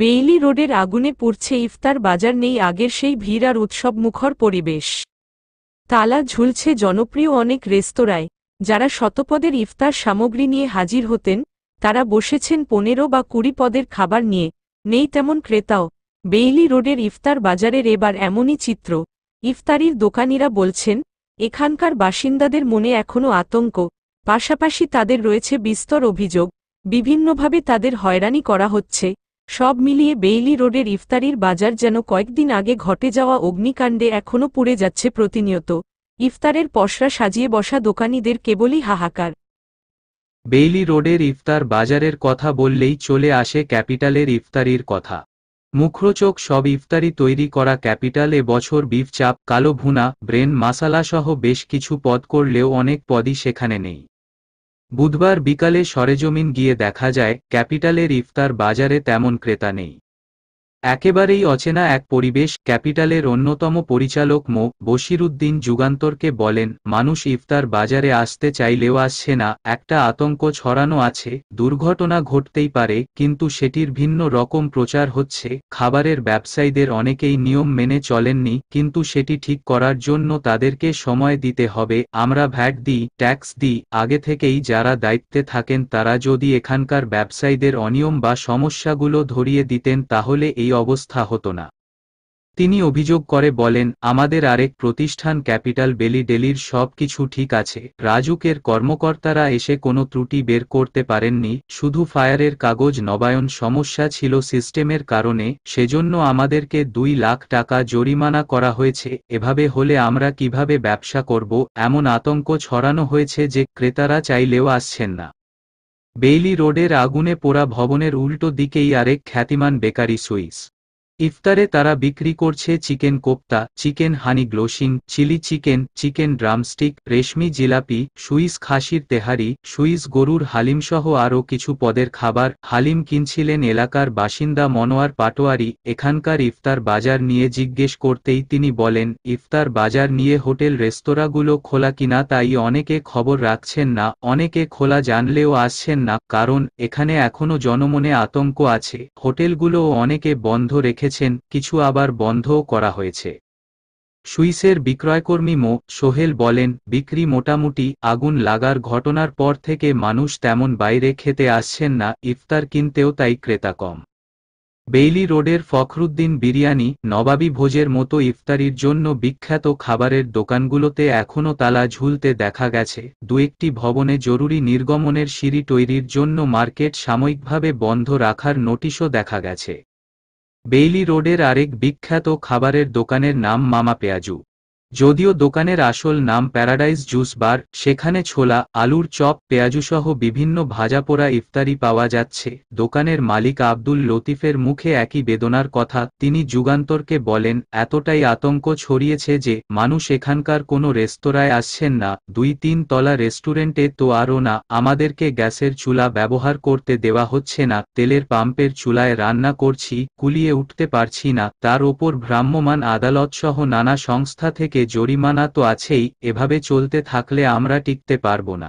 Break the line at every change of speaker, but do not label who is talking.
Bailey রোডের আগুনে পুড়ছে ইফতার বাজার নেই আগের সেই ভিড় আর উৎসবমুখর পরিবেশ তালা ঝুলছে জনপ্রিয় অনেক রেস্তোরাঁয় যারা শতপদের ইফতার সামগ্রী নিয়ে হাজির হতেন তারা বসেছেন পনেরো বা কুড়ি পদের খাবার নিয়ে নেই তেমন ক্রেতাও বেইলি রোডের ইফতার বাজারের এবার এমনই চিত্র ইফতারির দোকানিরা বলছেন এখানকার বাসিন্দাদের মনে এখনও আতঙ্ক পাশাপাশি তাদের রয়েছে বিস্তর অভিযোগ বিভিন্নভাবে তাদের হয়রানি করা হচ্ছে সব মিলিয়ে বেইলি রোডের ইফতারির বাজার যেন কয়েকদিন আগে ঘটে যাওয়া অগ্নিকাণ্ডে এখনও পুড়ে যাচ্ছে প্রতিনিয়ত ইফতারের পশরা সাজিয়ে বসা দোকানিদের কেবলই হাহাকার
বেইলি রোডের ইফতার বাজারের কথা বললেই চলে আসে ক্যাপিটালের ইফতারির কথা মুখ্রচোক সব ইফতারি তৈরি করা ক্যাপিটাল বছর বিফ চাপ কালো ভুনা ব্রেন মাসালাসহ বেশ কিছু পদ করলেও অনেক পদই সেখানে নেই বুধবার বিকালে সরেজমিন গিয়ে দেখা যায় ক্যাপিটালের ইফতার বাজারে তেমন ক্রেতা নেই একেবারেই অচেনা এক পরিবেশ ক্যাপিটালের অন্যতম পরিচালক মো বশিরুদ্দিন যুগান্তরকে বলেন মানুষ ইফতার বাজারে আসতে চাইলেও আসছে না একটা আতঙ্ক ছড়ানো আছে দুর্ঘটনা ঘটতেই পারে কিন্তু সেটির ভিন্ন রকম প্রচার হচ্ছে খাবারের ব্যবসায়ীদের অনেকেই নিয়ম মেনে চলেননি কিন্তু সেটি ঠিক করার জন্য তাদেরকে সময় দিতে হবে আমরা ভ্যাট দিই ট্যাক্স দিই আগে থেকেই যারা দায়িত্বে থাকেন তারা যদি এখানকার ব্যবসায়ীদের অনিয়ম বা সমস্যাগুলো ধরিয়ে দিতেন তাহলে এই অবস্থা হতো না তিনি অভিযোগ করে বলেন আমাদের আরেক প্রতিষ্ঠান ক্যাপিটাল বেলি ডেলির সব কিছু ঠিক আছে রাজুকের কর্মকর্তারা এসে কোনো ত্রুটি বের করতে পারেননি শুধু ফায়ারের কাগজ নবায়ন সমস্যা ছিল সিস্টেমের কারণে সেজন্য আমাদেরকে দুই লাখ টাকা জরিমানা করা হয়েছে এভাবে হলে আমরা কিভাবে ব্যবসা করব এমন আতঙ্ক ছড়ানো হয়েছে যে ক্রেতারা চাইলেও আসছেন না বেইলি রোডের আগুনে পোড়া ভবনের উল্টো দিকেই আরেক খ্যাতিমান বেকারি সুইস ইফতারে তারা বিক্রি করছে chicken kofta chicken honey glazing chili chicken chicken drumstick reshmi jilapi সুইস খাসির তেহারি সুইস গরুর হালিমসহ আরও কিছু পদের খাবার হালিম কিনছিলেন এলাকার বাসিন্দা মনোয়ার পাটোয়ারি এখানকার ইফতার বাজার নিয়ে জিজ্ঞেস করতেই তিনি বলেন ইফতার বাজার নিয়ে হোটেল রেস্তোরাঁগুলো খোলা কিনা তাই অনেকে খবর রাখছেন না অনেকে খোলা জানলেও আসছেন না কারণ এখানে এখনও জনমনে আতঙ্ক আছে হোটেলগুলোও অনেকে বন্ধ রেখে রেখেছেন কিছু আবার বন্ধও করা হয়েছে সুইসের বিক্রয়কর্মী মো সোহেল বলেন বিক্রি মোটামুটি আগুন লাগার ঘটনার পর থেকে মানুষ তেমন বাইরে খেতে আসছেন না ইফতার কিনতেও তাই ক্রেতা কম বেইলি রোডের ফখরুদ্দিন বিরিয়ানি নবাবী ভোজের মতো ইফতারির জন্য বিখ্যাত খাবারের দোকানগুলোতে এখনও তালা ঝুলতে দেখা গেছে দু একটি ভবনে জরুরি নির্গমনের সিঁড়ি তৈরির জন্য মার্কেট সাময়িকভাবে বন্ধ রাখার নোটিশও দেখা গেছে বেইলি রোডের আরেক বিখ্যাত খাবারের দোকানের নাম মামা পেঁয়াজু যদিও দোকানের আসল নাম প্যারাডাইস জুস বার সেখানে ছোলা আলুর চপ পেঁয়াজুসহ বিভিন্ন ভাজাপোড়া ইফতারি পাওয়া যাচ্ছে দোকানের মালিক আব্দুল লতিফের মুখে একই বেদনার কথা তিনি যুগান্তরকে বলেন এতটাই আতঙ্ক ছড়িয়েছে যে মানুষ এখানকার কোনো রেস্তোরাঁয় আসছেন না দুই তিন তলা রেস্টুরেন্টে তো আরও না আমাদেরকে গ্যাসের চুলা ব্যবহার করতে দেওয়া হচ্ছে না তেলের পাম্পের চুলায় রান্না করছি কুলিয়ে উঠতে পারছি না তার ওপর ভ্রাম্যমান আদালতসহ নানা সংস্থা থেকে জরিমানা তো আছেই এভাবে চলতে থাকলে আমরা টিকতে পারব না